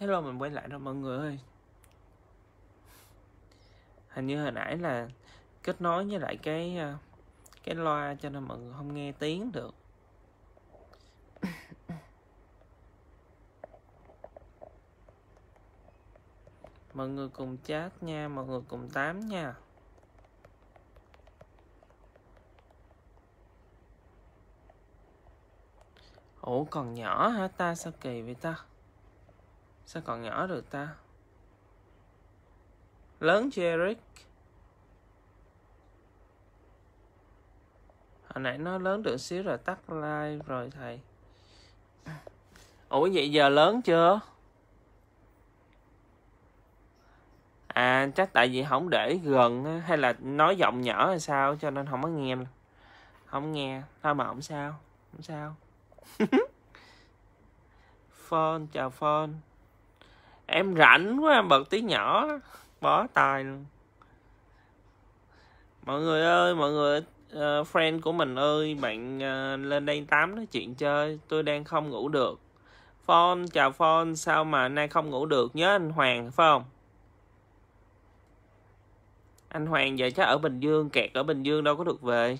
hello mình quay lại rồi mọi người ơi hình như hồi nãy là kết nối với lại cái ờ, cái loa cho nên mọi người không nghe tiếng được mọi người cùng chat nha mọi người cùng tám nha ủa còn nhỏ hả ta sao kỳ vậy ta Sao còn nhỏ được ta? Lớn chưa Eric? Hồi nãy nó lớn được xíu rồi tắt like rồi thầy. Ủa vậy giờ lớn chưa? À chắc tại vì không để gần hay là nói giọng nhỏ hay sao cho nên không có nghe. Không nghe, thôi mà không sao, không sao. phone chào phone em rảnh quá em bật tiếng nhỏ bó tài luôn mọi người ơi mọi người uh, friend của mình ơi bạn uh, lên đây tám nói chuyện chơi tôi đang không ngủ được phone chào phone sao mà nay không ngủ được nhớ anh hoàng phải không anh hoàng giờ chắc ở bình dương kẹt ở bình dương đâu có được về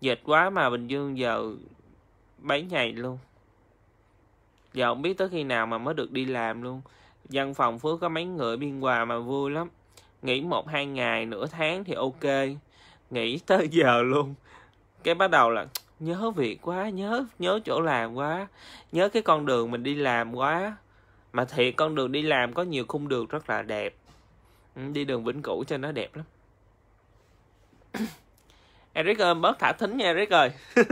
dịch quá mà bình dương giờ bấy ngày luôn giờ không biết tới khi nào mà mới được đi làm luôn Văn phòng Phước có mấy người biên hòa mà vui lắm Nghỉ một hai ngày nửa tháng thì ok Nghỉ tới giờ luôn Cái bắt đầu là nhớ việc quá Nhớ nhớ chỗ làm quá Nhớ cái con đường mình đi làm quá Mà thiệt con đường đi làm có nhiều khung đường rất là đẹp ừ, Đi đường Vĩnh Cửu cho nó đẹp lắm Eric ơi bớt thả thính nha Eric ơi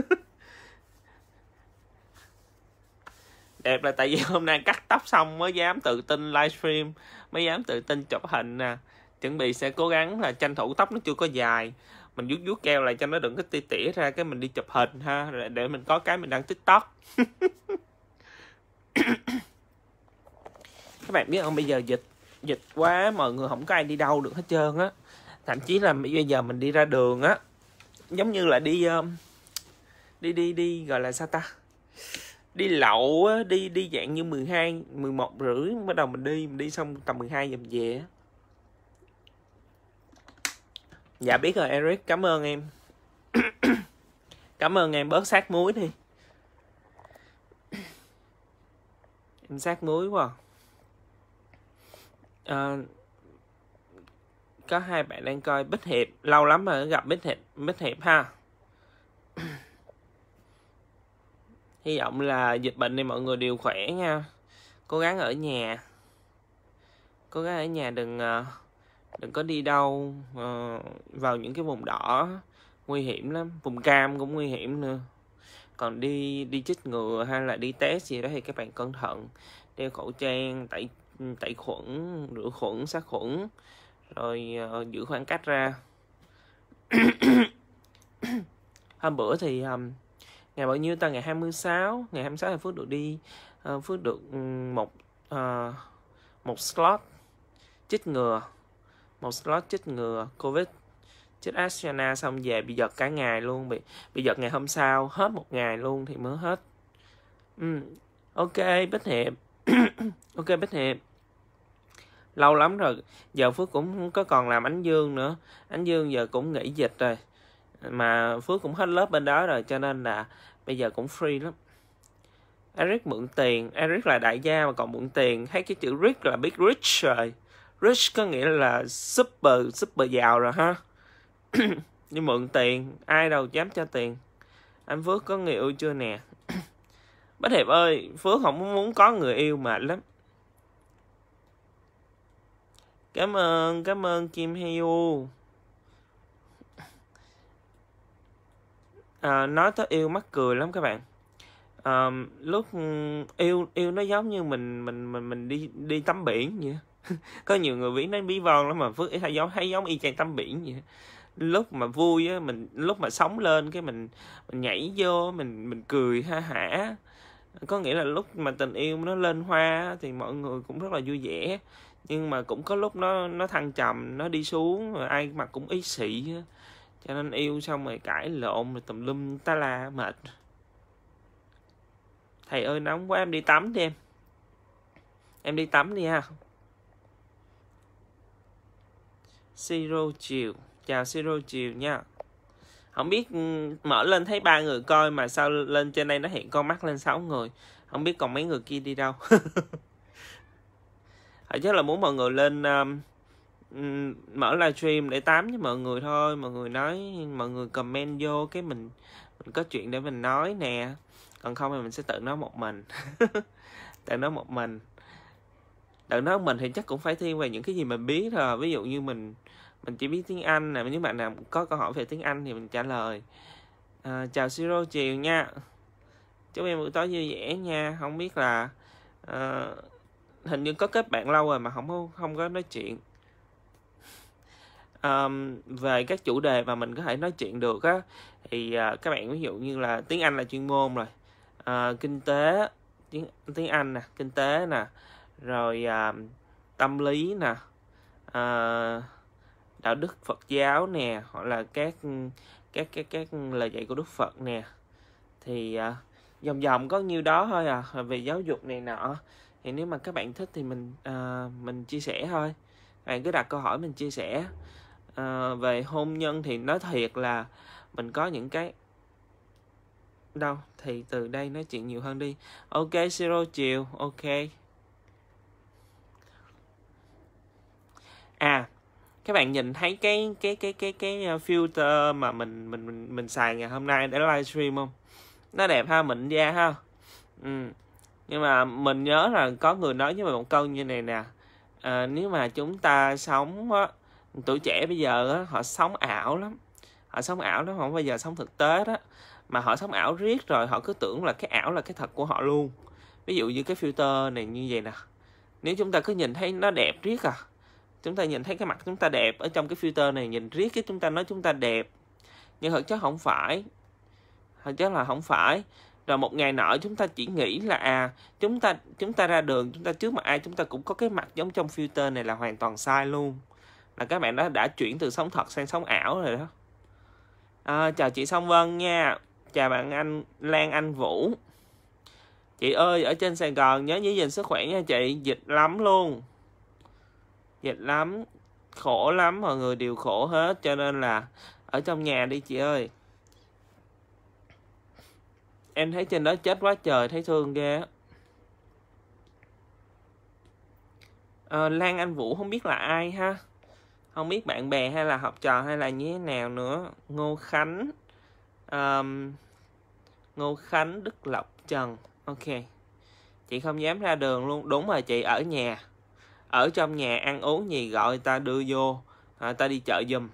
đẹp là tại vì hôm nay cắt tóc xong mới dám tự tin livestream mới dám tự tin chụp hình nè chuẩn bị sẽ cố gắng là tranh thủ tóc nó chưa có dài mình vuốt vuốt keo lại cho nó đừng có tỉ tỉa ra cái mình đi chụp hình ha để mình có cái mình đăng tiktok các bạn biết không bây giờ dịch dịch quá mọi người không có ai đi đâu được hết trơn á thậm chí là bây giờ mình đi ra đường á giống như là đi um, đi đi đi gọi là sao ta đi lậu á, đi đi dạng như 12, 11 rưỡi bắt đầu mình đi, mình đi xong tầm 12 giờ mình về. Dạ biết rồi Eric, cảm ơn em. cảm ơn em bớt sát muối đi. Em sát muối quá. À, ờ, có hai bạn đang coi Bích Hiệp, lâu lắm rồi gặp Bích Hiệp, Bích Hiệp ha. hy vọng là dịch bệnh này mọi người đều khỏe nha cố gắng ở nhà cố gắng ở nhà đừng ờ, đừng có đi đâu ờ, vào những cái vùng đỏ nguy hiểm lắm vùng cam cũng nguy hiểm nữa còn đi đi chích ngừa hay là đi test gì đó thì các bạn cẩn thận đeo khẩu trang tẩy tẩy khuẩn rửa khuẩn sát khuẩn rồi uh, giữ khoảng cách ra hôm bữa thì um, ngày bao nhiêu ta ngày 26 ngày 26 là Phước được đi uh, Phước được một uh, một slot chích ngừa một slot chích ngừa Covid chích Astrana xong về bị giật cả ngày luôn bị bị giật ngày hôm sau hết một ngày luôn thì mới hết ừ. ok Bích Hiệp ok Bích Hiệp lâu lắm rồi giờ phước cũng không có còn làm ánh dương nữa ánh dương giờ cũng nghỉ dịch rồi mà Phước cũng hết lớp bên đó rồi cho nên là bây giờ cũng free lắm Eric mượn tiền Eric là đại gia mà còn mượn tiền thấy cái chữ rich là big rich rồi rich có nghĩa là super super giàu rồi ha nhưng mượn tiền ai đâu dám cho tiền anh Phước có người yêu chưa nè Bất Hiệp ơi Phước không muốn có người yêu mệt lắm Cảm ơn, cảm ơn Kim Hyu à, nói tới yêu mắc cười lắm các bạn à, lúc ừ, yêu yêu nó giống như mình mình mình mình đi đi tắm biển vậy có nhiều người viễn nó bí von lắm mà phước hay giống hay giống y chang tắm biển vậy lúc mà vui á mình lúc mà sống lên cái mình mình nhảy vô mình mình cười ha hả có nghĩa là lúc mà tình yêu nó lên hoa thì mọi người cũng rất là vui vẻ nhưng mà cũng có lúc nó nó thăng trầm nó đi xuống rồi ai mặt cũng ý xị cho nên yêu xong rồi cãi lộn rồi tùm lum ta la mệt thầy ơi nóng quá em đi tắm đi em em đi tắm đi ha siro chiều chào siro chiều nha không biết ừ, mở lên thấy ba người coi mà sao lên trên đây nó hiện con mắt lên sáu người không biết còn mấy người kia đi đâu ở chắc là muốn mọi người lên um, mở livestream để tám với mọi người thôi mọi người nói mọi người comment vô cái mình mình có chuyện để mình nói nè còn không thì mình sẽ tự nói một mình tự nói một mình tự nói một mình thì chắc cũng phải thiên về những cái gì mình biết rồi, ví dụ như mình mình chỉ biết tiếng anh nè nếu bạn nào có câu hỏi về tiếng anh thì mình trả lời à, chào siro chiều nha chúc em buổi tối vui vẻ nha không biết là uh, hình như có kết bạn lâu rồi mà không không có nói chuyện um, về các chủ đề mà mình có thể nói chuyện được á thì uh, các bạn ví dụ như là tiếng Anh là chuyên môn rồi uh, kinh tế tiếng tiếng Anh nè kinh tế nè rồi uh, tâm lý nè uh, đạo đức Phật giáo nè hoặc là các các các các lời dạy của Đức Phật nè thì uh, vòng vòng có nhiêu đó thôi à về giáo dục này nọ thì nếu mà các bạn thích thì mình uh, mình chia sẻ thôi bạn cứ đặt câu hỏi mình chia sẻ à, về hôn nhân thì nói thiệt là mình có những cái đâu thì từ đây nói chuyện nhiều hơn đi ok siro chiều ok à các bạn nhìn thấy cái cái cái cái cái ờ, filter mà mình mình mình, mình xài ngày hôm nay để livestream không nó đẹp ha mịn da ha ừ. nhưng mà mình nhớ là có người nói với mình một câu như này nè à, nếu mà chúng ta sống á, tuổi trẻ bây giờ á, họ sống ảo lắm họ sống ảo lắm không bao giờ sống thực tế đó mà họ sống ảo riết rồi họ cứ tưởng là cái ảo là cái thật của họ luôn ví dụ như cái filter này như vậy nè nếu chúng ta cứ nhìn thấy nó đẹp riết à chúng ta nhìn thấy cái mặt chúng ta đẹp ở trong cái filter này nhìn riết cái chúng ta nói chúng ta đẹp nhưng thực chất không phải thực chất là không phải rồi một ngày nọ chúng ta chỉ nghĩ là à chúng ta chúng ta ra đường chúng ta trước mặt ai chúng ta cũng có cái mặt giống trong filter này là hoàn toàn sai luôn là các bạn đã đã chuyển từ sống thật sang sống ảo rồi đó à, chào chị Song Vân nha chào bạn anh Lan Anh Vũ chị ơi ở trên Sài Gòn nhớ giữ gìn sức khỏe nha chị dịch lắm luôn dịch lắm khổ lắm mọi người đều khổ hết cho nên là ở trong nhà đi chị ơi em thấy trên đó chết quá trời thấy thương ghê à, Lan Anh Vũ không biết là ai ha không biết bạn bè hay là học trò hay là như thế nào nữa Ngô Khánh um, Ngô Khánh Đức Lộc Trần ok chị không dám ra đường luôn đúng rồi chị ở nhà ở trong nhà ăn uống gì gọi ta đưa vô à, ta đi chợ giùm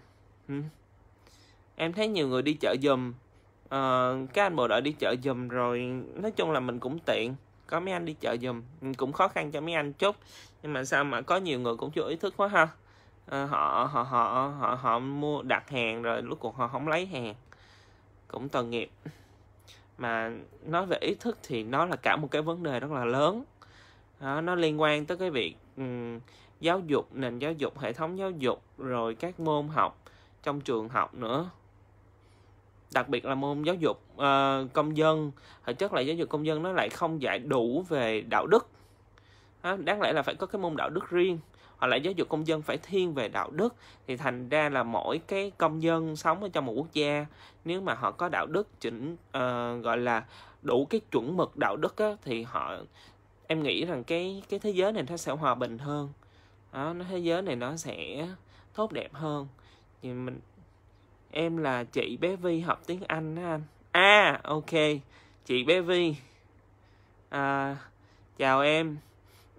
em thấy nhiều người đi chợ giùm à, các anh bộ đội đi chợ giùm rồi nói chung là mình cũng tiện có mấy anh đi chợ giùm cũng khó khăn cho mấy anh chút nhưng mà sao mà có nhiều người cũng chưa ý thức quá ha Ờ, họ, họ họ họ họ mua đặt hàng rồi lúc cuộc họ không lấy hàng cũng tội nghiệp mà nói về ý thức thì nó là cả một cái vấn đề rất là lớn đó, nó liên quan tới cái việc um, giáo dục nền giáo dục hệ thống giáo dục rồi các môn học trong trường học nữa đặc biệt là môn giáo dục uh, công dân thực chất là giáo dục công dân nó lại không dạy đủ về đạo đức đó, đáng lẽ là phải có cái môn đạo đức riêng hoặc là giáo dục công dân phải thiên về đạo đức thì thành ra là mỗi cái công dân sống ở trong một quốc gia nếu mà họ có đạo đức chỉnh uh, gọi là đủ cái chuẩn mực đạo đức á, thì họ em nghĩ rằng cái cái thế giới này nó sẽ hòa bình hơn đó, nó thế giới này nó sẽ tốt đẹp hơn thì mình em là chị bé Vi học tiếng Anh đó anh à ok chị bé Vi à, chào em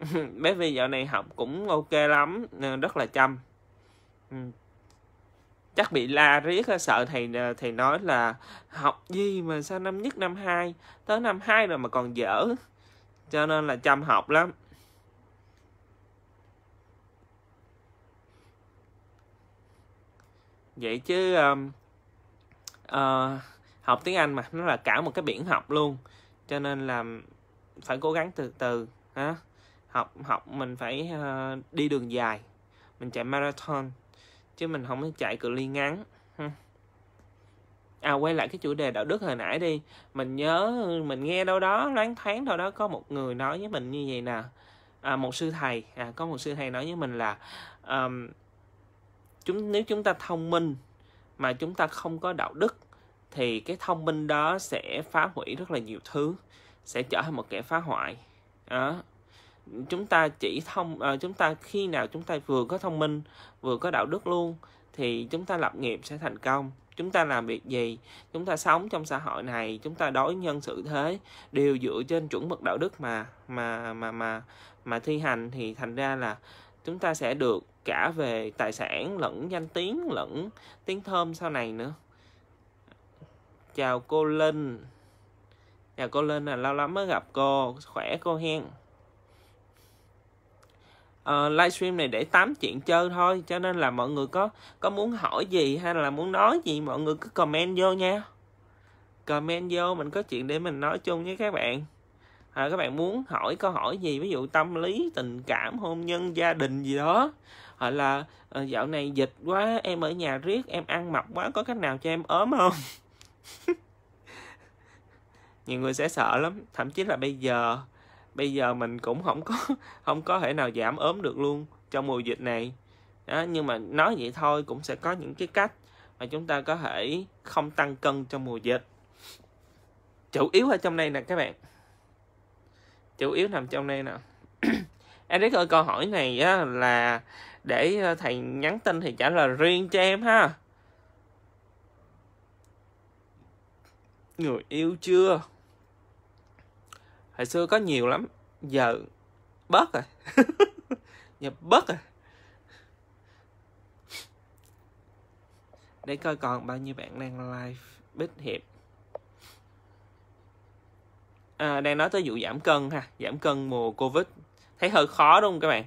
bé Vi dạo này học cũng ok lắm ờ, rất là chăm ừ. chắc bị la riết ờ, sợ thầy ờ, thầy nói là học gì mà sao năm nhất năm hai tới năm hai rồi mà còn dở cho nên là chăm học lắm vậy chứ um, uh, học tiếng Anh mà nó là cả một cái biển học luôn cho nên là phải cố gắng từ từ hả học học mình phải uh, đi đường dài mình chạy marathon chứ mình không có chạy cự ly ngắn à quay lại cái chủ đề đạo đức hồi nãy đi mình nhớ mình nghe đâu đó loáng thoáng đâu đó có một người nói với mình như vậy nè à, một sư thầy à, có một sư thầy nói với mình là um, chúng nếu chúng ta thông minh mà chúng ta không có đạo đức thì cái thông minh đó sẽ phá hủy rất là nhiều thứ sẽ trở thành một kẻ phá hoại đó chúng ta chỉ thông à, chúng ta khi nào chúng ta vừa có thông minh vừa có đạo đức luôn thì chúng ta lập nghiệp sẽ thành công chúng ta làm việc gì chúng ta sống trong xã hội này chúng ta đối nhân xử thế đều dựa trên chuẩn mực đạo đức mà mà mà mà mà thi hành thì thành ra là chúng ta sẽ được cả về tài sản lẫn danh tiếng lẫn tiếng thơm sau này nữa chào cô linh chào cô linh là lâu lắm mới gặp cô khỏe cô hen uh, livestream này để tám chuyện chơi thôi cho nên là mọi người có có muốn hỏi gì hay là muốn nói gì mọi người cứ comment vô nha comment vô mình có chuyện để mình nói chung với các bạn à, các bạn muốn hỏi câu hỏi gì ví dụ tâm lý tình cảm hôn nhân gia đình gì đó hoặc là ờ, dạo này dịch quá em ở nhà riết em ăn mập quá có cách nào cho em ốm không nhiều người sẽ sợ lắm thậm chí là bây giờ bây giờ mình cũng không có không có thể nào giảm ốm được luôn trong mùa dịch này đó, nhưng mà nói vậy thôi cũng sẽ có những cái cách mà chúng ta có thể không tăng cân trong mùa dịch chủ yếu ở trong đây nè các bạn chủ yếu nằm trong đây nè Eric ơi câu hỏi này á, là để ờ, thầy nhắn tin thì trả lời riêng cho em ha người yêu chưa hồi xưa có nhiều lắm giờ bớt rồi giờ bớt rồi để coi còn bao nhiêu bạn đang live bích hiệp à, đang nói tới vụ giảm cân ha giảm cân mùa covid thấy hơi khó đúng không các bạn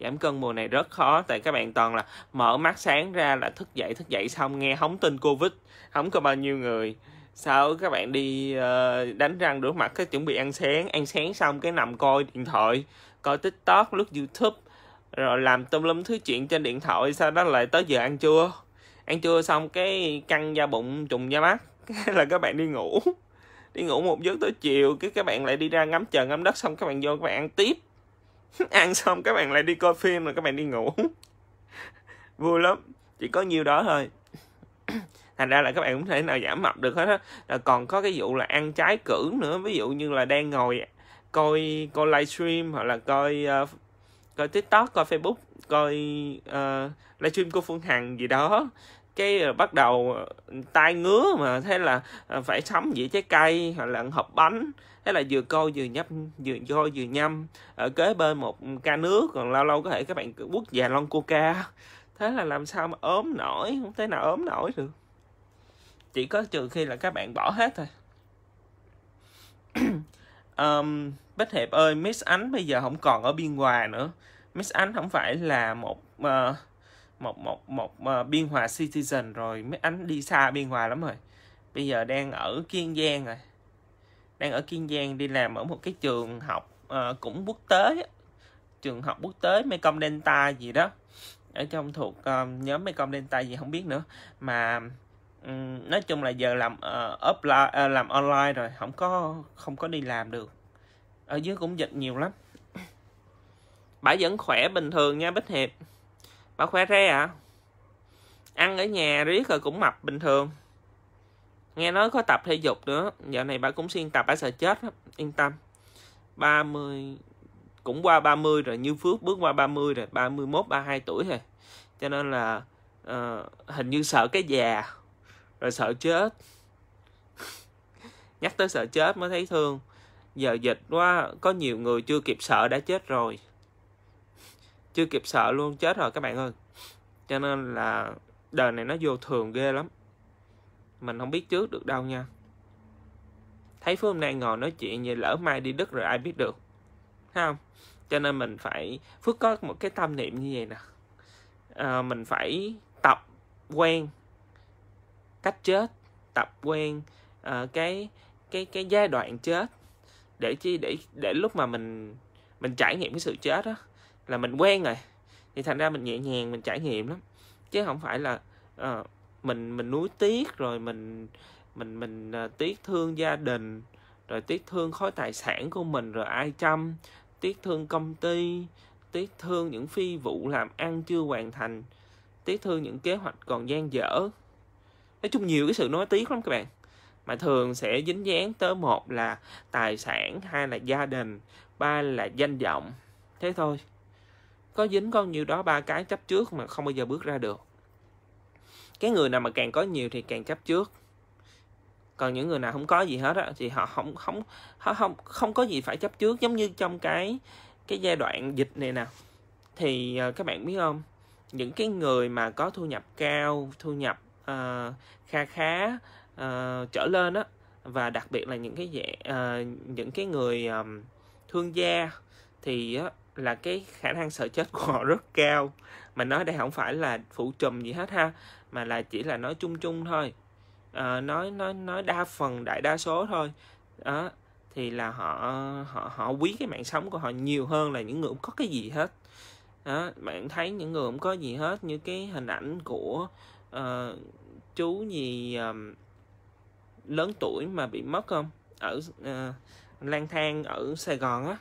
giảm cân mùa này rất khó tại các bạn toàn là mở mắt sáng ra là thức dậy thức dậy xong nghe hóng tin covid không có bao nhiêu người sau các bạn đi uh, đánh răng rửa mặt cái chuẩn bị ăn sáng ăn sáng xong cái nằm coi điện thoại coi tiktok lướt youtube rồi làm tùm lum thứ chuyện trên điện thoại sau đó lại tới giờ ăn trưa ăn trưa xong cái căng da bụng trùng da mắt là các bạn đi ngủ đi ngủ một giấc tới chiều cái các bạn lại đi ra ngắm trời ngắm đất xong các bạn vô các bạn ăn tiếp ăn xong các bạn lại đi coi phim rồi các bạn đi ngủ vui lắm chỉ có nhiều đó thôi thành ra là các bạn cũng thể nào giảm mập được hết á là còn có cái vụ là ăn trái cử nữa ví dụ như là đang ngồi coi coi livestream hoặc là coi uh, coi tiktok coi facebook coi uh, livestream của phương hằng gì đó cái ờ, bắt đầu tai ngứa mà thế là phải sắm dĩa trái cây hoặc là hộp bánh thế là vừa coi vừa nhấp vừa coi vừa nhâm ở kế bên một ca nước còn lâu lâu có thể các bạn quốc già lon coca thế là làm sao mà ốm nổi không thể nào ốm nổi được chỉ có trừ khi là các bạn bỏ hết thôi um, Bích Hiệp ơi Miss Ánh bây giờ không còn ở biên hòa nữa Miss Ánh không phải là một uh, một một một uh, biên hòa citizen rồi Miss Ánh đi xa biên hòa lắm rồi bây giờ đang ở Kiên Giang rồi đang ở Kiên Giang đi làm ở một cái trường học uh, cũng quốc tế trường học quốc tế Mekong Delta gì đó ở trong thuộc um, nhóm Mekong Delta gì không biết nữa mà nói chung là giờ làm uh, offline uh, làm online rồi không có không có đi làm được ở dưới cũng dịch nhiều lắm bà vẫn khỏe bình thường nha bích hiệp bà khỏe re à ăn ở nhà riết rồi cũng mập bình thường nghe nói có tập thể dục nữa giờ này bà cũng xuyên tập bà sợ chết lắm yên tâm 30 cũng qua 30 rồi như Phước bước qua 30 rồi 31 32 tuổi rồi cho nên là uh, hình như sợ cái già rồi sợ chết nhắc tới sợ chết mới thấy thương giờ dịch quá có nhiều người chưa kịp sợ đã chết rồi chưa kịp sợ luôn chết rồi các bạn ơi cho nên là đời này nó vô thường ghê lắm mình không biết trước được đâu nha thấy phương nay ngồi nói chuyện như lỡ mai đi đức rồi ai biết được thấy không cho nên mình phải phước có một cái tâm niệm như vậy nè à, mình phải tập quen cách chết tập quen uh, cái cái cái giai đoạn chết để chi để để lúc mà mình mình trải nghiệm cái sự chết đó là mình quen rồi thì thành ra mình nhẹ nhàng mình trải nghiệm lắm chứ không phải là uh, mình mình nuối tiếc rồi mình mình mình uh, tiếc thương gia đình rồi tiếc thương khối tài sản của mình rồi ai chăm tiếc thương công ty tiếc thương những phi vụ làm ăn chưa hoàn thành tiếc thương những kế hoạch còn dang dở nói chung nhiều cái sự nói tiếng lắm các bạn mà thường sẽ dính dáng tới một là tài sản hai là gia đình ba là danh vọng thế thôi có dính con nhiêu đó ba cái chấp trước mà không bao giờ bước ra được cái người nào mà càng có nhiều thì càng chấp trước còn những người nào không có gì hết á thì họ không không họ không không có gì phải chấp trước giống như trong cái cái giai đoạn dịch này nè thì ờ, các bạn biết không những cái người mà có thu nhập cao thu nhập uh, kha khá uh, trở lên á và đặc biệt là những cái dạng uh, ờ, những cái người um, thương gia thì uh, là cái khả năng sợ chết của họ rất cao mà nói đây không phải là phụ trùm gì hết ha mà là chỉ là nói chung chung thôi à, nói nói nói đa phần đại đa số thôi đó thì là họ họ họ quý cái mạng sống của họ nhiều hơn là những người không có cái gì hết đó, bạn thấy những người không có gì hết như cái hình ảnh của uh, chú gì um, lớn tuổi mà bị mất không ở uh, lang thang ở Sài Gòn á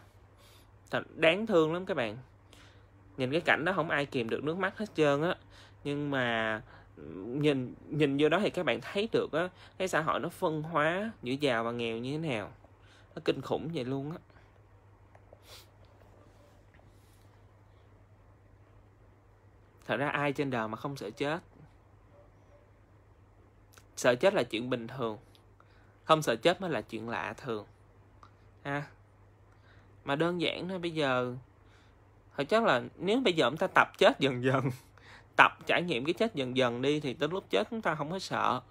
thật đáng thương lắm các bạn nhìn cái cảnh đó không ai kìm được nước mắt hết trơn á nhưng mà nhìn nhìn vô đó thì các bạn thấy được á cái xã hội nó phân hóa giữa giàu và nghèo như thế nào nó kinh khủng vậy luôn á thật ra ai trên đời mà không sợ chết sợ chết là chuyện bình thường không sợ chết mới là chuyện lạ thường ha mà đơn giản thôi bây giờ thật chắc là nếu bây giờ chúng ta tập chết dần dần tập trải nghiệm cái chết dần dần đi thì tới lúc chết chúng ta không có sợ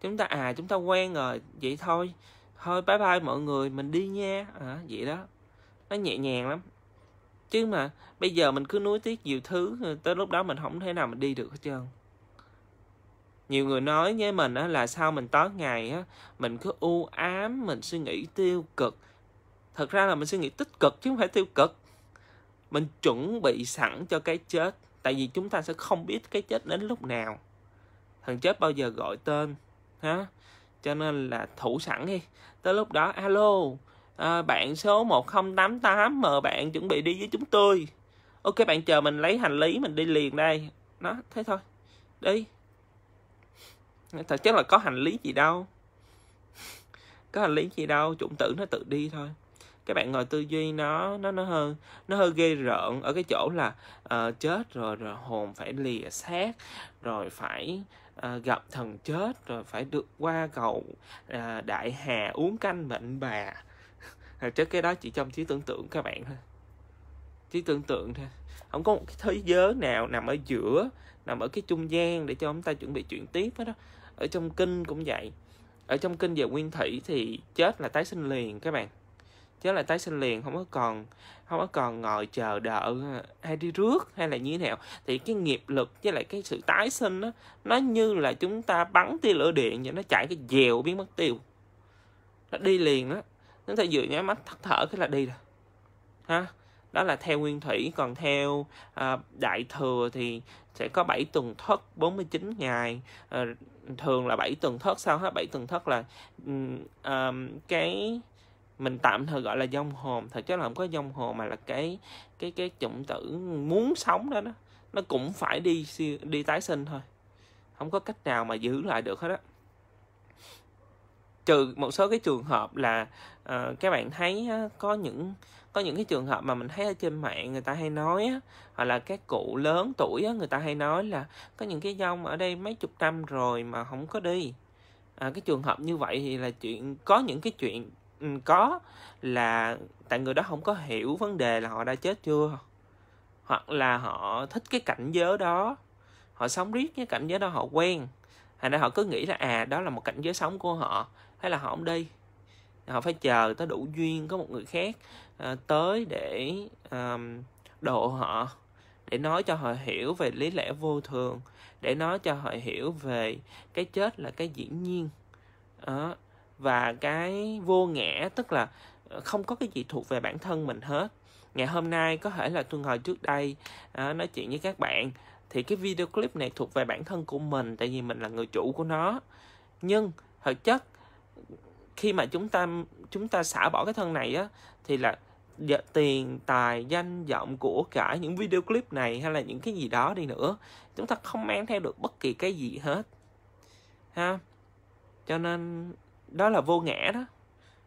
chúng ta à chúng ta quen rồi vậy thôi thôi bye bye mọi người mình đi nha à, vậy đó nó nhẹ nhàng lắm chứ mà bây giờ mình cứ nuối tiếc nhiều thứ tới lúc đó mình không thể nào mình đi được hết trơn nhiều người nói với mình á, là sau mình tối ngày á, mình cứ u ám mình suy nghĩ tiêu cực thật ra là mình suy nghĩ tích cực chứ không phải tiêu cực mình chuẩn bị sẵn cho cái chết tại vì chúng ta sẽ không biết cái chết đến lúc nào thằng chết bao giờ gọi tên ha cho nên là thủ sẵn đi tới lúc đó alo à, bạn số 1088 mời bạn chuẩn bị đi với chúng tôi ok bạn chờ mình lấy hành lý mình đi liền đây nó thế thôi đi thật chất là có hành lý gì đâu có hành lý gì đâu chủng tử nó tự đi thôi các bạn ngồi tư duy nó nó nó hơi nó hơi ghê rợn ở cái chỗ là uh, chết rồi rồi hồn phải lìa xác rồi phải uh, gặp thần chết rồi phải được qua cầu uh, đại hà uống canh bệnh bà trước cái đó chỉ trong trí tưởng tượng các bạn thôi trí tưởng tượng thôi không có một cái thế giới nào nằm ở giữa nằm ở cái trung gian để cho ông ta chuẩn bị chuyển tiếp hết đó ở trong kinh cũng vậy ở trong kinh về nguyên thủy thì chết là tái sinh liền các bạn chết là tái sinh liền không có còn không có còn ngồi chờ đợi ờ, hay đi rước hay là như thế nào thì cái nghiệp lực với lại cái sự tái sinh đó, nó như là chúng ta bắn tia lửa điện và nó chạy cái dèo biến mất tiêu nó đi liền đó chúng ta vừa nháy mắt thắt thở cái là đi rồi ha đó là theo nguyên thủy còn theo à, đại thừa thì sẽ có 7 tuần thất 49 ngày à, thường là 7 tuần thất sau hết 7 tuần thất là à, cái mình tạm thời gọi là dông hồn thật chất là không có dông hồn mà là cái cái cái chủng tử muốn sống đó đó nó cũng phải đi đi tái sinh thôi không có cách nào mà giữ lại được hết á trừ một số cái trường hợp là uh, các bạn thấy uh, có những có những cái trường hợp mà mình thấy ở trên mạng người ta hay nói á, hoặc là các cụ lớn tuổi á, người ta hay nói là có những cái dông ở đây mấy chục năm rồi mà không có đi à, cái trường hợp như vậy thì là chuyện có những cái chuyện ừ, có là tại người đó không có hiểu vấn đề là họ đã chết chưa hoặc là họ thích cái cảnh giới đó họ sống riết cái cảnh giới đó họ quen hay là họ cứ nghĩ là à đó là một cảnh giới sống của họ hay là họ không đi họ phải chờ tới đủ duyên có một người khác à, tới để um, độ họ để nói cho họ hiểu về lý lẽ vô thường để nói cho họ hiểu về cái chết là cái diễn nhiên à, và cái vô ngã tức là ờ, không có cái gì thuộc về bản thân mình hết ngày hôm nay có thể là tôi ngồi trước đây à, nói chuyện với các bạn thì cái video clip này thuộc về bản thân của mình tại vì mình là người chủ của nó nhưng thực chất khi mà chúng ta chúng ta xả bỏ cái thân này á thì là dạ, tiền tài danh vọng của cả những video clip này hay là những cái gì đó đi nữa chúng ta không mang theo được bất kỳ cái gì hết ha cho nên đó là vô ngã đó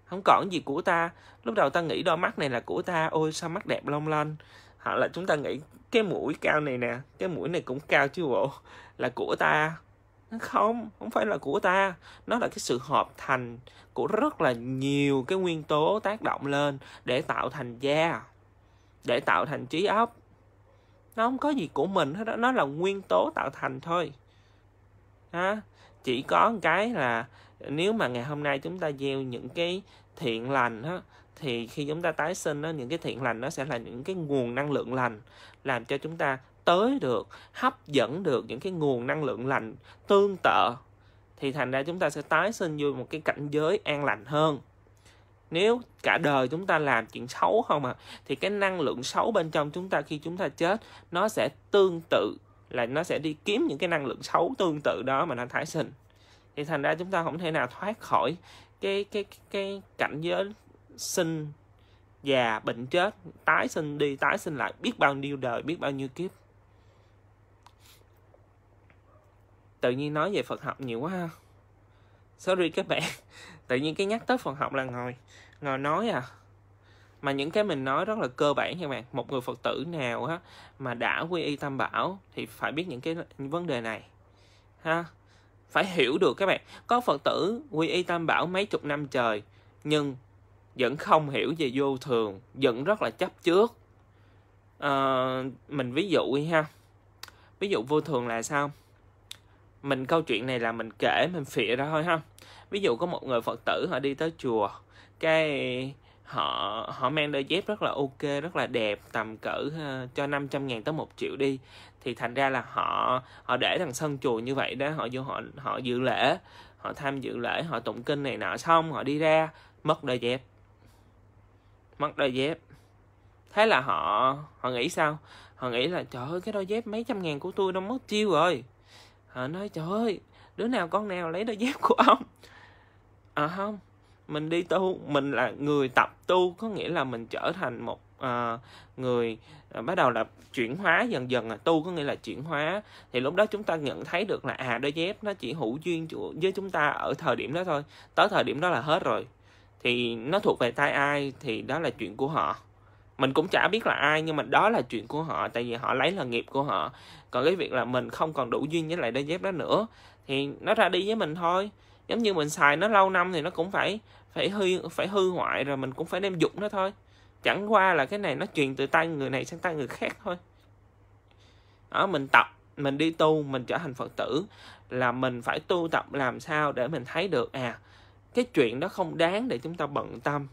không còn gì của ta lúc đầu ta nghĩ đôi mắt này là của ta ôi sao mắt đẹp long lanh hoặc là chúng ta nghĩ cái mũi cao này nè cái mũi này cũng cao chứ bộ là của ta không không phải là của ta nó là cái sự hợp thành của rất là nhiều cái nguyên tố tác động lên để tạo thành da để tạo thành trí óc nó không có gì của mình hết đó nó là nguyên tố tạo thành thôi ha chỉ có một cái là nếu mà ngày hôm nay chúng ta gieo những cái thiện lành á thì khi chúng ta tái sinh đó, những cái thiện lành nó sẽ là những cái nguồn năng lượng lành làm cho chúng ta tới được hấp dẫn được những cái nguồn năng lượng lành tương tự thì thành ra chúng ta sẽ tái sinh vô một cái cảnh giới an lành hơn nếu cả đời chúng ta làm chuyện xấu không à thì cái năng lượng xấu bên trong chúng ta khi chúng ta chết nó sẽ tương tự là nó sẽ đi kiếm những cái năng lượng xấu tương tự đó mà nó thải sinh thì thành ra chúng ta không thể nào thoát khỏi cái cái, cái cảnh giới sinh già bệnh chết tái sinh đi tái sinh lại biết bao nhiêu đời biết bao nhiêu kiếp tự nhiên nói về Phật học nhiều quá ha sorry các bạn tự nhiên cái nhắc tới Phật học là ngồi ngồi nói à mà những cái mình nói rất là cơ bản nha bạn một người phật tử nào á mà đã quy y tam bảo thì phải biết những cái vấn đề này ha phải hiểu được các bạn có phật tử quy y tam bảo mấy chục năm trời nhưng vẫn không hiểu về vô thường vẫn rất là chấp trước à, mình ví dụ đi ha ví dụ vô thường là sao mình câu chuyện này là mình kể mình phịa ra thôi ha ví dụ có một người phật tử họ đi tới chùa cái họ họ mang đôi dép rất là ok rất là đẹp tầm cỡ uh, cho 500 ngàn tới một triệu đi thì thành ra là họ họ để thằng sân chùa như vậy đó họ vô họ họ dự lễ họ tham dự lễ họ tụng kinh này nọ xong họ đi ra mất đôi dép mất đôi dép thế là họ họ nghĩ sao họ nghĩ là trời ơi cái đôi dép mấy trăm ngàn của tôi nó mất chiêu rồi họ ờ, nói trời ơi đứa nào con nào lấy đôi dép của ông à không mình đi tu mình là người tập tu có nghĩa là mình trở thành một à, người à, bắt đầu là chuyển hóa dần dần là tu có nghĩa là chuyển hóa thì lúc đó chúng ta nhận thấy được là à đôi dép nó chỉ hữu duyên với chúng ta ở thời điểm đó thôi tới thời điểm đó là hết rồi thì nó thuộc về tay ai thì đó là chuyện của họ mình cũng chả biết là ai nhưng mà đó là chuyện của họ tại vì họ lấy là nghiệp của họ còn cái việc là mình không còn đủ duyên với lại đôi dép đó nữa thì nó ra đi với mình thôi giống như mình xài nó lâu năm thì nó cũng phải phải hư phải hư hoại rồi mình cũng phải đem dụng nó thôi chẳng qua là cái này nó truyền từ tay người này sang tay người khác thôi đó mình tập mình đi tu mình trở thành phật tử là mình phải tu tập làm sao để mình thấy được à cái chuyện đó không đáng để chúng ta bận tâm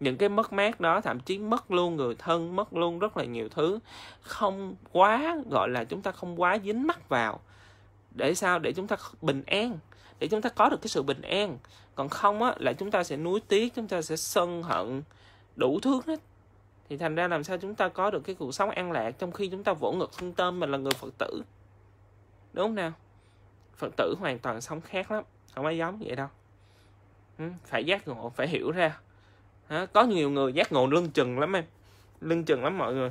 những cái mất mát đó thậm chí mất luôn người thân mất luôn rất là nhiều thứ không quá gọi là chúng ta không quá dính mắt vào để sao để chúng ta bình an để chúng ta có được cái sự bình an còn không á là chúng ta sẽ nuối tiếc chúng ta sẽ sân hận đủ thứ hết thì thành ra làm sao chúng ta có được cái cuộc sống an lạc trong khi chúng ta vỗ ngực thương tâm mình là người phật tử đúng không nào phật tử hoàn toàn sống khác lắm không ai giống vậy đâu ừ, phải giác ngộ phải hiểu ra Hả? có nhiều người giác ngộ lưng chừng lắm em lưng chừng lắm mọi người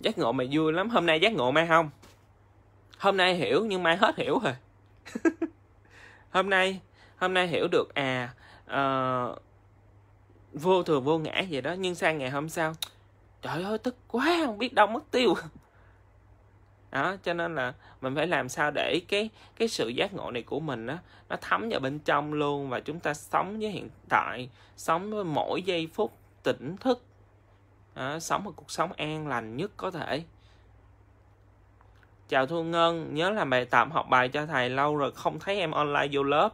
giác ngộ mày vui lắm hôm nay giác ngộ mai không hôm nay hiểu nhưng mai hết hiểu rồi hôm nay hôm nay hiểu được à uh, vô thường vô ngã vậy đó nhưng sang ngày hôm sau trời ơi tức quá không biết đâu mất tiêu đó cho nên là mình phải làm sao để cái cái sự giác ngộ này của mình đó, nó thấm vào bên trong luôn và chúng ta sống với hiện tại sống với mỗi giây phút tỉnh thức đó, sống một cuộc sống an lành nhất có thể chào thu ngân nhớ làm bài tập học bài cho thầy lâu rồi không thấy em online vô lớp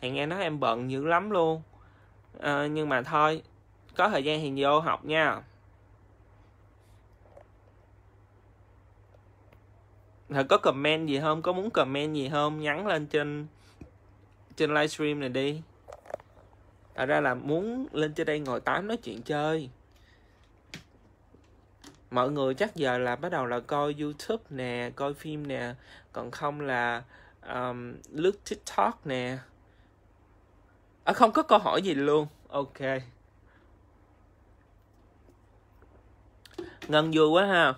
thì nghe nói em bận dữ lắm luôn à, nhưng mà thôi có thời gian thì vô học nha Thật có comment gì không? Có muốn comment gì không? Nhắn lên trên trên livestream này đi. Thật ra là muốn lên trên đây ngồi tám nói chuyện chơi. Mọi người chắc giờ là bắt đầu là coi YouTube nè, coi phim nè, còn không là um, lướt TikTok nè. À, không có câu hỏi gì luôn. Ok. Ngân vui quá ha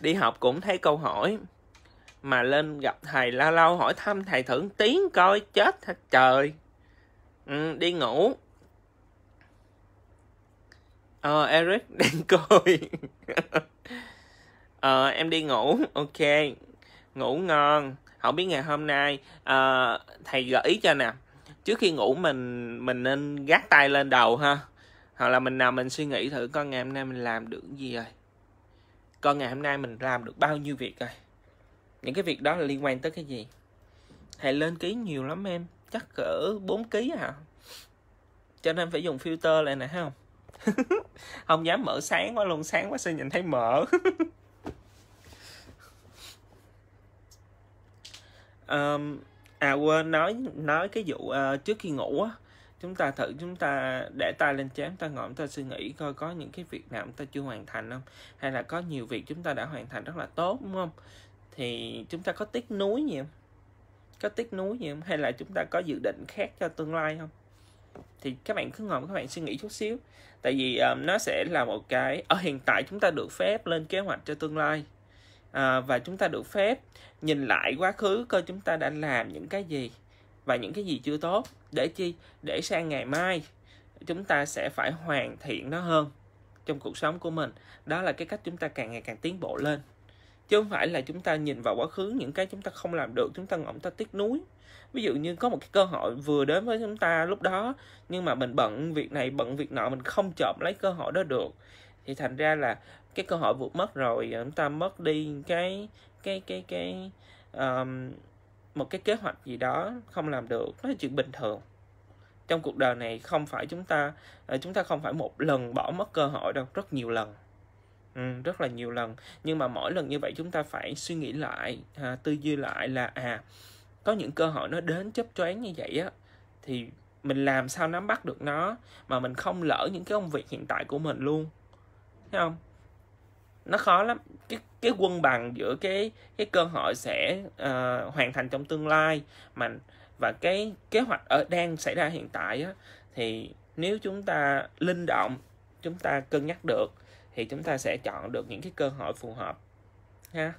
đi học cũng thấy câu hỏi mà lên gặp thầy lâu lâu hỏi thăm thầy thưởng tiếng coi chết thật trời ừ, đi ngủ ờ eric đang coi ờ em đi ngủ ok ngủ ngon không biết ngày hôm nay à, thầy gợi ý cho nè trước khi ngủ mình mình nên gác tay lên đầu ha hoặc là mình nào mình suy nghĩ thử con ngày hôm nay mình làm được gì rồi con ngày hôm nay mình làm được bao nhiêu việc rồi những cái việc đó là liên quan tới cái gì thầy lên ký nhiều lắm em chắc cỡ 4 ký à cho nên phải dùng filter lại nè thấy không không dám mở sáng quá luôn sáng quá sẽ nhìn thấy mở um, à quên nói nói cái vụ uh, trước khi ngủ á chúng ta thử chúng ta để tay lên chán ta ngồi ta suy nghĩ coi có những cái việc nào chúng ta chưa hoàn thành không hay là có nhiều việc chúng ta đã hoàn thành rất là tốt đúng không thì chúng ta có tiếc nuối nhiều, có tiếc nuối nhiều, hay là chúng ta có dự định khác cho tương lai không thì các bạn cứ ngồi các bạn suy nghĩ chút xíu tại vì um, nó sẽ là một cái ở ờ, hiện tại chúng ta được phép lên kế hoạch cho tương lai à, và chúng ta được phép nhìn lại quá khứ coi chúng ta đã làm những cái gì và những cái gì chưa tốt để chi để sang ngày mai chúng ta sẽ phải hoàn thiện nó hơn trong cuộc sống của mình đó là cái cách chúng ta càng ngày càng tiến bộ lên chứ không phải là chúng ta nhìn vào quá khứ những cái chúng ta không làm được chúng ta ngậm ta tiếc nuối ví dụ như có một cái cơ hội vừa đến với chúng ta lúc đó nhưng mà mình bận việc này bận việc nọ mình không chộp lấy cơ hội đó được thì thành ra là cái cơ hội vượt mất rồi ờ, chúng ta mất đi cái cái cái cái um, một cái kế hoạch gì đó không làm được nó là chuyện bình thường trong cuộc đời này không phải chúng ta ờ, chúng ta không phải một lần bỏ mất cơ hội đâu rất nhiều lần Ừ, rất là nhiều lần nhưng mà mỗi lần như vậy chúng ta phải suy nghĩ lại à, tư duy lại là à có những cơ hội nó đến chấp choáng như vậy á thì mình làm sao nắm bắt được nó mà mình không lỡ những cái công việc hiện tại của mình luôn thấy không nó khó lắm cái cái quân bằng giữa cái cái cơ hội sẽ uh, hoàn thành trong tương lai mà và cái kế hoạch ở đang xảy ra hiện tại á thì nếu chúng ta linh động chúng ta cân nhắc được thì chúng ta sẽ chọn được những cái cơ hội phù hợp ha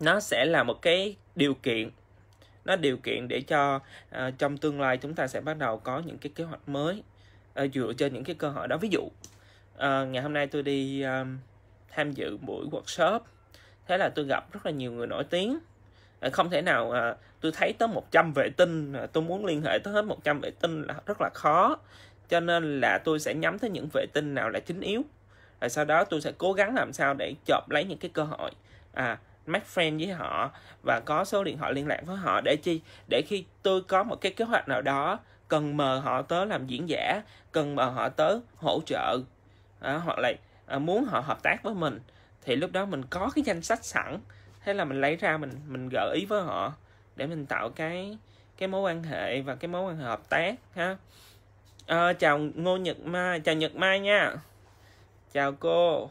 nó sẽ là một cái điều kiện nó điều kiện để cho uh, trong tương lai chúng ta sẽ bắt đầu có những cái kế hoạch mới uh, dựa trên những cái cơ hội đó ví dụ uh, ngày hôm nay tôi đi uh, tham dự buổi workshop thế là tôi gặp rất là nhiều người nổi tiếng không thể nào uh, tôi thấy tới 100 vệ tinh uh, tôi muốn liên hệ tới hết 100 vệ tinh là rất là khó cho nên là tôi sẽ nhắm tới những vệ tinh nào là chính yếu và sau đó tôi sẽ cố gắng làm sao để chộp lấy những cái cơ hội à make friend với họ và có số điện thoại liên lạc với họ để chi để khi tôi có một cái kế hoạch nào đó cần mời họ tới làm diễn giả cần mời họ tới hỗ trợ à, hoặc là à, muốn họ hợp tác với mình thì lúc đó mình có cái danh sách sẵn thế là mình lấy ra mình mình gợi ý với họ để mình tạo cái cái mối quan hệ và cái mối quan hệ hợp tác ha à, chào ngô nhật mai chào nhật mai nha chào cô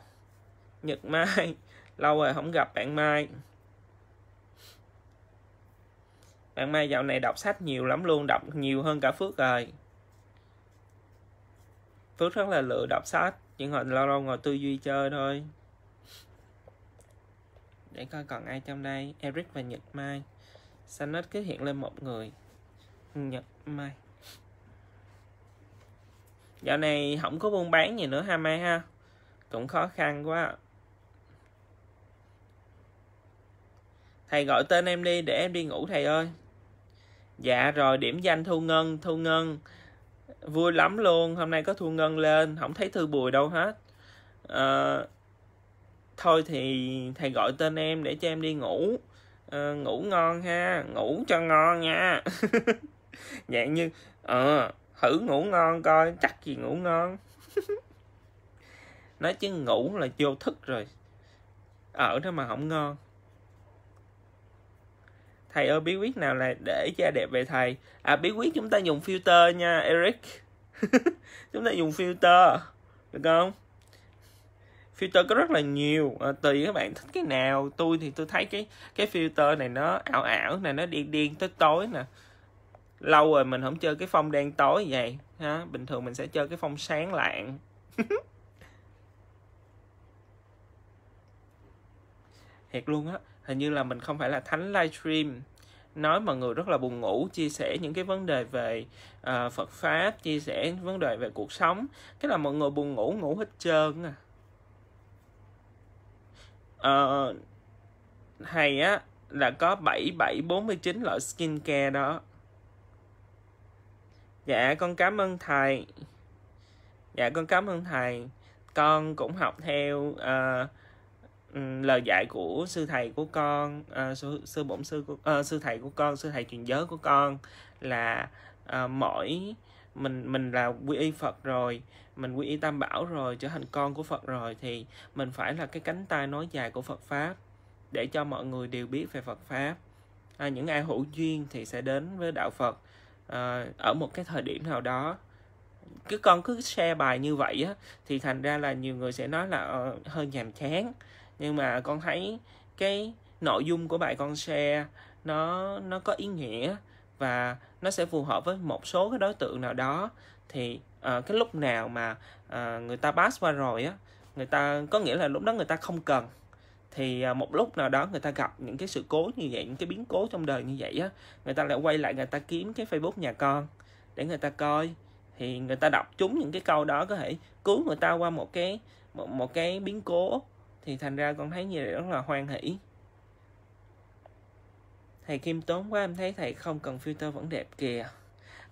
nhật mai lâu rồi không gặp bạn mai bạn mai dạo này đọc sách nhiều lắm luôn đọc nhiều hơn cả phước rồi phước rất là lựa đọc sách nhưng hồi lâu lâu ngồi tư duy chơi thôi để coi còn ai trong đây eric và nhật mai sanet cứ hiện lên một người nhật mai dạo này không có buôn bán gì nữa ha mai ha cũng khó khăn quá thầy gọi tên em đi để em đi ngủ thầy ơi dạ rồi điểm danh thu ngân thu ngân vui lắm luôn hôm nay có thu ngân lên không thấy thư bùi đâu hết à, thôi thì thầy gọi tên em để cho em đi ngủ à, ngủ ngon ha ngủ cho ngon nha dạng như ờ à, thử ngủ ngon coi chắc gì ngủ ngon nói chứ ngủ là vô thức rồi ở đó mà không ngon thầy ơi bí quyết nào là để da đẹp về thầy à bí quyết chúng ta dùng filter nha Eric chúng ta dùng filter được không filter có rất là nhiều à, tùy các bạn thích cái nào tôi thì tôi thấy cái cái filter này nó ảo ảo này nó điên điên tới tối nè lâu rồi mình không chơi cái phong đen tối vậy ha bình thường mình sẽ chơi cái phong sáng lạng thiệt luôn á hình như là mình không phải là thánh livestream nói mọi người rất là buồn ngủ chia sẻ những cái vấn đề về uh, Phật pháp chia sẻ vấn đề về cuộc sống cái là mọi người buồn ngủ ngủ hết trơn à uh, ờ, thầy á là có 7749 loại skin care đó dạ con cảm ơn thầy dạ con cảm ơn thầy con cũng học theo uh, Ừ, lời dạy của sư thầy của con uh, sư, sư bổn sư của, uh, sư thầy của con sư thầy truyền giới của con là uh, mỗi mình mình là quy y Phật rồi mình quy y Tam Bảo rồi trở thành con của Phật rồi thì mình phải là cái cánh tay nói dài của Phật pháp để cho mọi người đều biết về Phật pháp à, những ai hữu duyên thì sẽ đến với đạo Phật à, ở một cái thời điểm nào đó cứ con cứ share bài như vậy á thì thành ra là nhiều người sẽ nói là uh, hơi nhàm chán nhưng mà con thấy cái nội dung của bài con share nó nó có ý nghĩa và nó sẽ phù hợp với một số cái đối tượng nào đó thì uh, cái lúc nào mà uh, người ta pass qua rồi á người ta có nghĩa là lúc đó người ta không cần thì ờ, một lúc nào đó người ta gặp những cái sự cố như vậy những cái biến cố trong đời như vậy á người ta lại quay lại người ta kiếm cái facebook nhà con để người ta coi thì người ta đọc chúng những cái câu đó có thể cứu người ta qua một cái một, một cái biến cố thì thành ra con thấy như vậy rất là hoan hỷ thầy kim tốn quá em thấy thầy không cần filter vẫn đẹp kìa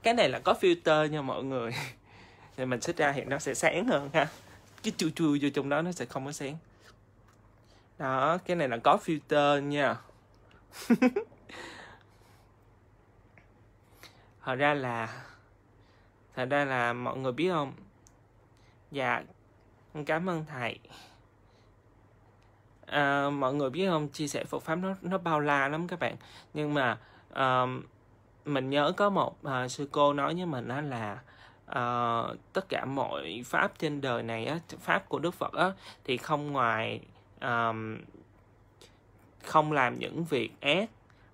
cái này là có filter nha mọi người thì mình xích ra thì nó sẽ sáng hơn ha cái chui chui vô trong đó nó sẽ không có sáng đó cái này là có filter nha thật ra là thật ra là mọi người biết không dạ cảm ơn thầy à, mọi người biết không chia sẻ Phật pháp nó nó bao la lắm các bạn nhưng mà à, mình nhớ có một à, sư cô nói với mình á là à, tất cả mọi pháp trên đời này á, pháp của Đức Phật á, thì không ngoài à, không làm những việc ác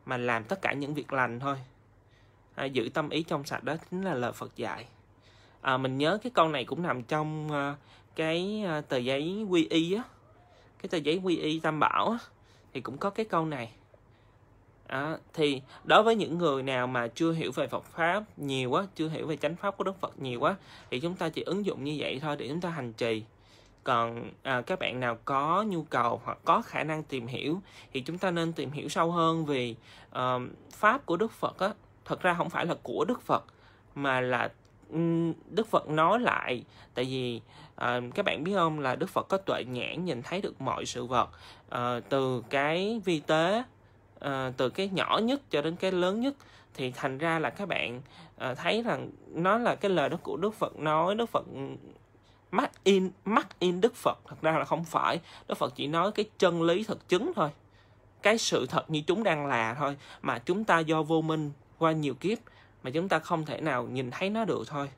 mà làm tất cả những việc lành thôi à, giữ tâm ý trong sạch đó chính là lời Phật dạy à, mình nhớ cái câu này cũng nằm trong à, cái à, tờ giấy quy y á cái tờ giấy quy y tam bảo thì cũng có cái câu này à, thì đối với những người nào mà chưa hiểu về Phật pháp nhiều quá chưa hiểu về chánh pháp của Đức Phật nhiều quá thì chúng ta chỉ ứng dụng như vậy thôi để chúng ta hành trì còn à, các bạn nào có nhu cầu hoặc có khả năng tìm hiểu thì chúng ta nên tìm hiểu sâu hơn vì uh, pháp của Đức Phật á thật ra không phải là của Đức Phật mà là Đức Phật nói lại tại vì à, các bạn biết không là Đức Phật có tuệ nhãn nhìn thấy được mọi sự vật à, từ cái vi tế à, từ cái nhỏ nhất cho đến cái lớn nhất thì thành ra là các bạn à, thấy rằng nó là cái lời đó của Đức Phật nói Đức Phật mắt in mắt in Đức Phật thật ra là không phải Đức Phật chỉ nói cái chân lý thực chứng thôi cái sự thật như chúng đang là thôi mà chúng ta do vô minh qua nhiều kiếp mà chúng ta không thể nào nhìn thấy nó được thôi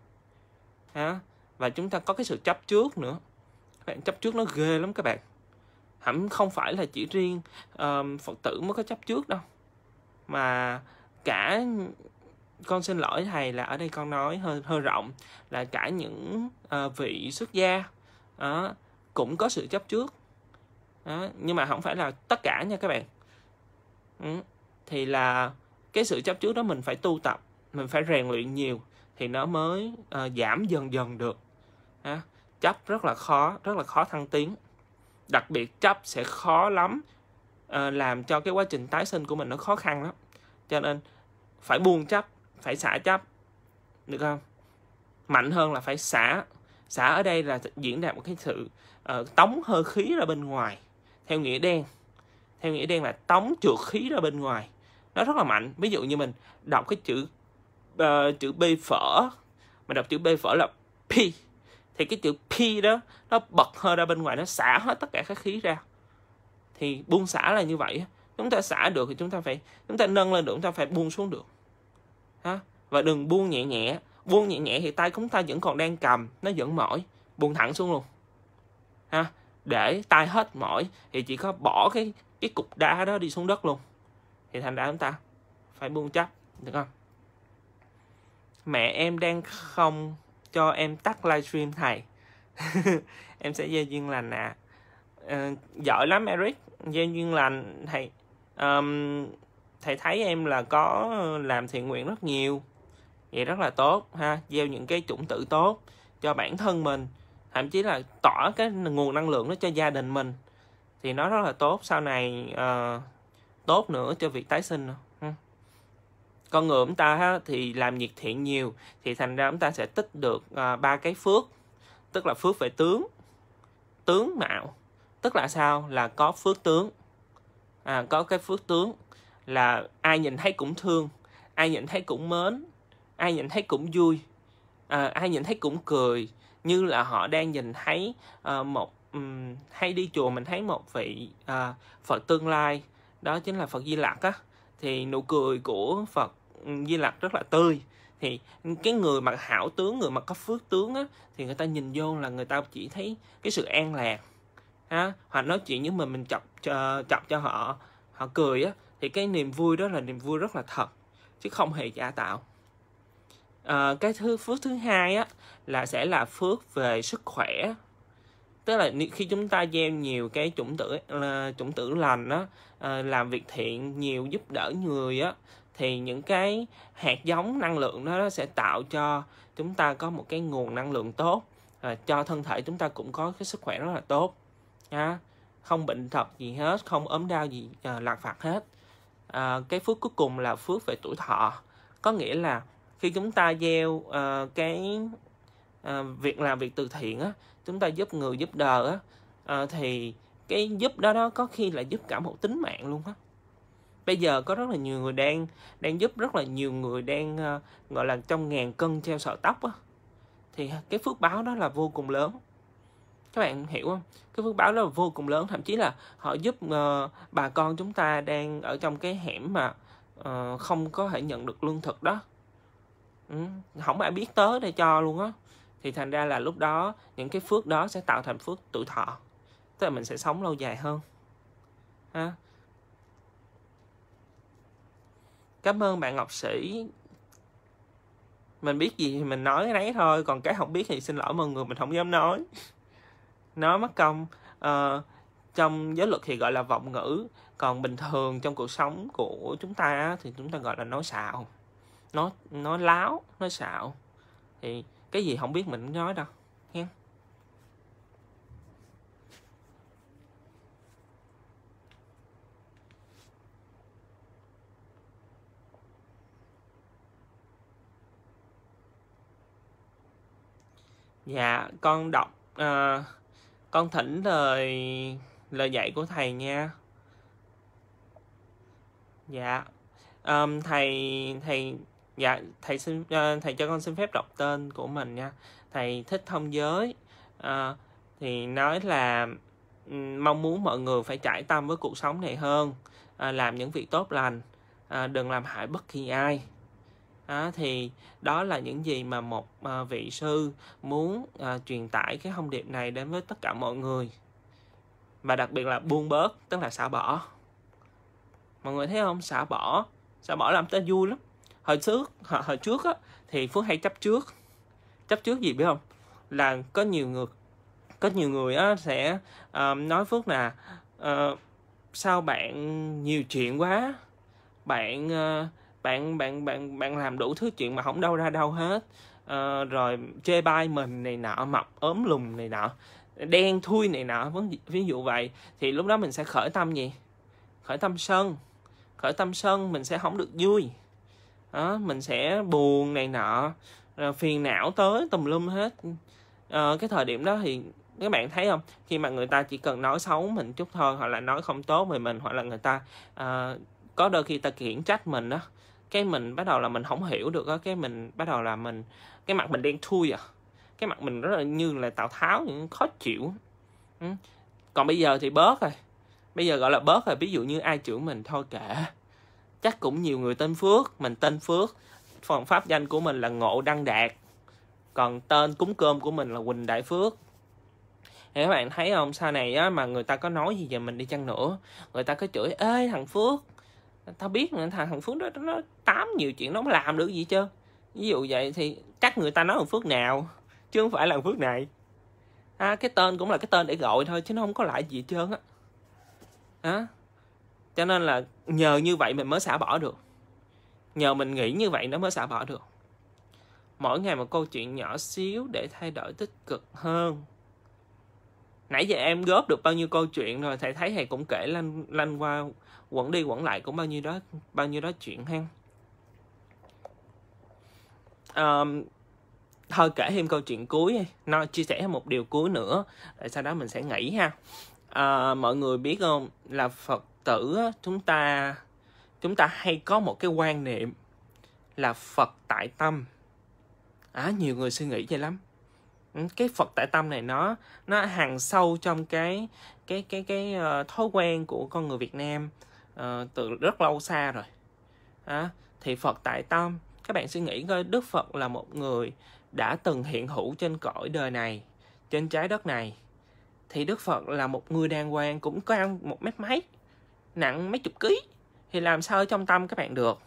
à, và chúng ta có cái sự chấp trước nữa các bạn chấp trước nó ghê lắm các bạn hẳn không phải là chỉ riêng um, phật tử mới có chấp trước đâu mà cả con xin lỗi thầy là ở đây con nói hơi hơi rộng là cả những uh, vị xuất gia uh, cũng có sự chấp trước uh, nhưng mà không phải là tất cả nha các bạn uh, thì là cái sự chấp trước đó mình phải tu tập mình phải rèn luyện nhiều thì nó mới uh, giảm dần dần được à, chấp rất là khó rất là khó thăng tiến đặc biệt chấp sẽ khó lắm uh, làm cho cái quá trình tái sinh của mình nó khó khăn lắm cho nên phải buông chấp phải xả chấp được không mạnh hơn là phải xả xả ở đây là diễn đạt một cái sự uh, tống hơi khí ra bên ngoài theo nghĩa đen theo nghĩa đen là tống trượt khí ra bên ngoài nó rất là mạnh ví dụ như mình đọc cái chữ uh, chữ B phở mà đọc chữ B phở là P thì cái chữ P đó nó bật hơi ra bên ngoài nó xả hết tất cả các khí ra thì buông xả là như vậy chúng ta xả được thì chúng ta phải chúng ta nâng lên được chúng ta phải buông xuống được ha và đừng buông nhẹ nhẹ buông nhẹ nhẹ thì tay chúng ta vẫn còn đang cầm nó vẫn mỏi buông thẳng xuống luôn ha để tay hết mỏi thì chỉ có bỏ cái cái cục đá đó đi xuống đất luôn thì thành ra chúng ta phải buông chấp được không mẹ em đang không cho em tắt livestream thầy em sẽ gieo duyên lành ạ à. à, giỏi lắm Eric gieo duyên lành thầy um, thầy thấy em là có làm thiện nguyện rất nhiều vậy rất là tốt ha gieo những cái chủng tử tốt cho bản thân mình thậm chí là tỏ cái nguồn năng lượng đó cho gia đình mình thì nó rất là tốt sau này uh, tốt nữa cho việc tái sinh nữa. Ừ con người chúng ta ha, thì làm nhiệt thiện nhiều thì thành ra chúng ta sẽ tích được à, ba cái phước tức là phước về tướng tướng mạo tức là sao là có phước tướng à, có cái phước tướng là ai nhìn thấy cũng thương ai nhìn thấy cũng mến ai nhìn thấy cũng vui à, ai nhìn thấy cũng cười như là họ đang nhìn thấy à, một um, hay đi chùa mình thấy một vị à, phật tương lai đó chính là phật di lặc á thì nụ cười của Phật ừ, Di Lặc rất là tươi thì cái người mặc hảo tướng người mặc có phước tướng á, thì người ta nhìn vô là người ta chỉ thấy cái sự an lạc ha hoặc nói chuyện với mình mình chọc cho, ờ, chọc cho họ họ cười á thì cái niềm vui đó là niềm vui rất là thật chứ không hề giả tạo à, cái thứ phước thứ hai á là sẽ là phước về sức khỏe tức là khi chúng ta gieo nhiều cái chủng tử là chủng tử lành đó ờ, làm việc thiện nhiều giúp đỡ người á thì những cái hạt giống năng lượng đó, sẽ tạo cho chúng ta có một cái nguồn năng lượng tốt cho thân thể chúng ta cũng có cái sức khỏe rất là tốt à, không bệnh tật gì hết không ốm đau gì à, lạc phạt hết à, cái phước cuối cùng là phước về tuổi thọ có nghĩa là khi chúng ta gieo à, cái à, việc làm việc từ thiện á chúng ta giúp người giúp đời á à, thì cái giúp đó đó có khi là giúp cả một tính mạng luôn á bây giờ có rất là nhiều người đang đang giúp rất là nhiều người đang à, gọi là trong ngàn cân treo sợi tóc á thì cái phước báo đó là vô cùng lớn các bạn hiểu không cái phước báo đó là vô cùng lớn thậm chí là họ giúp uh, bà con chúng ta đang ở trong cái hẻm mà uh, không có thể nhận được lương thực đó ừ, không ai biết tới để cho luôn á thì thành ra là lúc đó những cái phước đó sẽ tạo thành phước tuổi thọ tức là mình sẽ sống lâu dài hơn ha cảm ơn bạn ngọc sĩ mình biết gì thì mình nói cái đấy thôi còn cái không biết thì xin lỗi mọi người mình không dám nói nói mất công uh, trong giới luật thì gọi là vọng ngữ còn bình thường trong cuộc sống của chúng ta thì chúng ta gọi là nói xạo nói nói láo nói xạo thì cái gì không biết mình nói đâu nha dạ con đọc à, con thỉnh lời lời dạy của thầy nha dạ um, thầy thầy dạ thầy xin ờ, thầy cho con xin phép đọc tên của mình nha thầy thích thông giới à, thì nói là mong muốn mọi người phải trải tâm với cuộc sống này hơn à, làm những việc tốt lành à, đừng làm hại bất kỳ ai à, thì đó là những gì mà một à, vị sư muốn à, truyền tải cái thông điệp này đến với tất cả mọi người và đặc biệt là buông bớt tức là xả bỏ mọi người thấy không xả bỏ xả bỏ làm ta vui lắm hồi trước hồi, hồi trước á, thì phước hay chấp trước chấp trước gì biết không là có nhiều người có nhiều người á, sẽ uh, nói phước là uh, sao bạn nhiều chuyện quá bạn uh, bạn bạn bạn bạn làm đủ thứ chuyện mà không đâu ra đâu hết uh, rồi chê bai mình này nọ mập ốm lùn này nọ đen thui này nọ ví dụ vậy thì lúc đó mình sẽ khởi tâm gì khởi tâm sân khởi tâm sân mình sẽ không được vui đó mình sẽ buồn này nọ phiền não tới tùm lum hết à, cái thời điểm đó thì các bạn thấy không khi mà người ta chỉ cần nói xấu mình chút thôi hoặc là nói không tốt về mình hoặc là người ta à, có đôi khi ta khiển trách mình đó cái mình bắt đầu là mình không hiểu được đó cái mình bắt đầu là mình cái mặt mình đen thui à cái mặt mình rất là như là tào tháo khó chịu ừ. còn bây giờ thì bớt rồi bây giờ gọi là bớt rồi ví dụ như ai chửi mình thôi kệ chắc cũng nhiều người tên Phước mình tên Phước phần pháp danh của mình là Ngộ Đăng Đạt còn tên cúng cơm của mình là Quỳnh Đại Phước thì các bạn thấy không sau này á, mà người ta có nói gì về mình đi chăng nữa người ta có chửi ê thằng Phước tao biết thằng thằng Phước đó nó tám nhiều chuyện nó không làm được gì chứ ví dụ vậy thì chắc người ta nói thằng Phước nào chứ không phải là Phước này à, cái tên cũng là cái tên để gọi thôi chứ nó không có lại gì hết trơn á à, cho nên là nhờ như vậy mình mới xả bỏ được nhờ mình nghĩ như vậy nó mới xả bỏ được mỗi ngày một câu chuyện nhỏ xíu để thay đổi tích cực hơn nãy giờ em góp được bao nhiêu câu chuyện rồi thầy thấy thầy cũng kể lanh lanh qua quẩn đi quẩn lại cũng bao nhiêu đó bao nhiêu đó chuyện hen um, thôi kể thêm câu chuyện cuối nó chia sẻ một điều cuối nữa rồi sau đó mình sẽ nghỉ ha à, mọi người biết không là phật tử chúng ta chúng ta hay có một cái quan niệm là Phật tại tâm. À, nhiều người suy nghĩ vậy lắm. Cái Phật tại tâm này nó nó hằng sâu trong cái cái cái cái uh, thói quen của con người Việt Nam uh, từ rất lâu xa rồi. À, thì Phật tại tâm, các bạn suy nghĩ coi Đức Phật là một người đã từng hiện hữu trên cõi đời này, trên trái đất này. Thì Đức Phật là một người đàng hoàng cũng có một mét mấy nặng mấy chục ký thì làm sao ở trong tâm các bạn được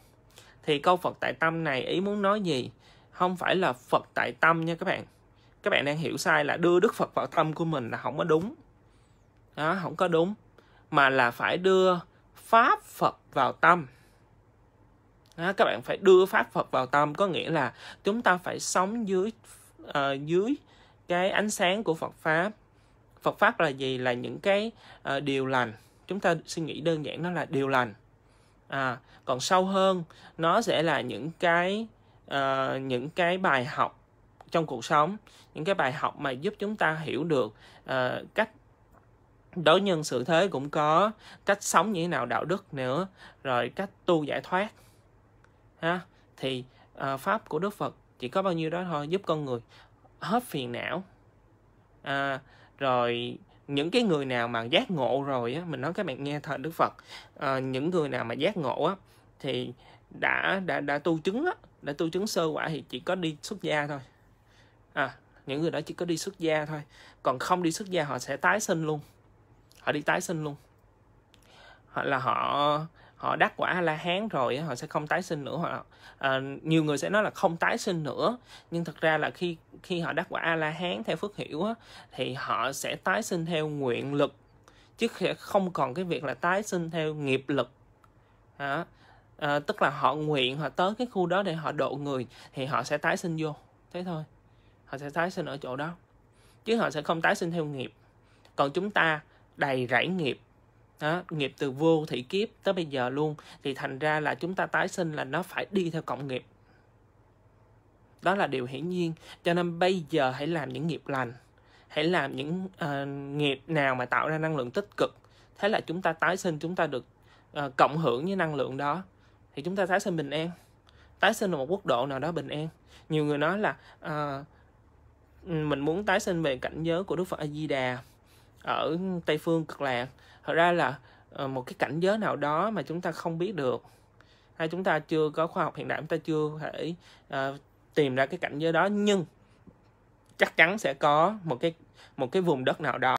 thì câu phật tại tâm này ý muốn nói gì không phải là phật tại tâm nha các bạn các bạn đang hiểu sai là đưa đức phật vào tâm của mình là không có đúng đó không có đúng mà là phải đưa pháp phật vào tâm đó, các bạn phải đưa pháp phật vào tâm có nghĩa là chúng ta phải sống dưới uh, dưới cái ánh sáng của phật pháp phật pháp là gì là những cái uh, điều lành chúng ta suy nghĩ đơn giản nó là điều lành à còn sâu hơn nó sẽ là những cái uh, những cái bài học trong cuộc sống những cái bài học mà giúp chúng ta hiểu được uh, cách đối nhân xử thế cũng có cách sống như thế nào đạo đức nữa rồi cách tu giải thoát ha thì uh, pháp của đức phật chỉ có bao nhiêu đó thôi giúp con người hết phiền não à, rồi những cái người nào mà giác ngộ rồi á mình nói các bạn nghe thờ đức phật à, những người nào mà giác ngộ á thì đã đã đã tu chứng á đã tu chứng sơ quả thì chỉ có đi xuất gia thôi à những người đó chỉ có đi xuất gia thôi còn không đi xuất gia họ sẽ tái sinh luôn họ đi tái sinh luôn hoặc là họ họ đắc quả a la hán rồi họ sẽ không tái sinh nữa họ à, nhiều người sẽ nói là không tái sinh nữa nhưng thật ra là khi khi họ đắc quả a la hán theo phước hiểu thì họ sẽ tái sinh theo nguyện lực chứ không còn cái việc là tái sinh theo nghiệp lực à, tức là họ nguyện họ tới cái khu đó để họ độ người thì họ sẽ tái sinh vô thế thôi họ sẽ tái sinh ở chỗ đó chứ họ sẽ không tái sinh theo nghiệp còn chúng ta đầy rẫy nghiệp đó, nghiệp từ vô thị kiếp tới bây giờ luôn thì thành ra là chúng ta tái sinh là nó phải đi theo cộng nghiệp đó là điều hiển nhiên cho nên bây giờ hãy làm những nghiệp lành hãy làm những uh, nghiệp nào mà tạo ra năng lượng tích cực thế là chúng ta tái sinh chúng ta được uh, cộng hưởng với năng lượng đó thì chúng ta tái sinh bình an tái sinh ở một quốc độ nào đó bình an nhiều người nói là uh, mình muốn tái sinh về cảnh giới của đức phật a di đà ở tây phương cực lạc thật ra là ờ, một cái cảnh giới nào đó mà chúng ta không biết được hay chúng ta chưa có khoa học hiện đại chúng ta chưa thể uh, tìm ra cái cảnh giới đó nhưng chắc chắn sẽ có một cái một cái vùng đất nào đó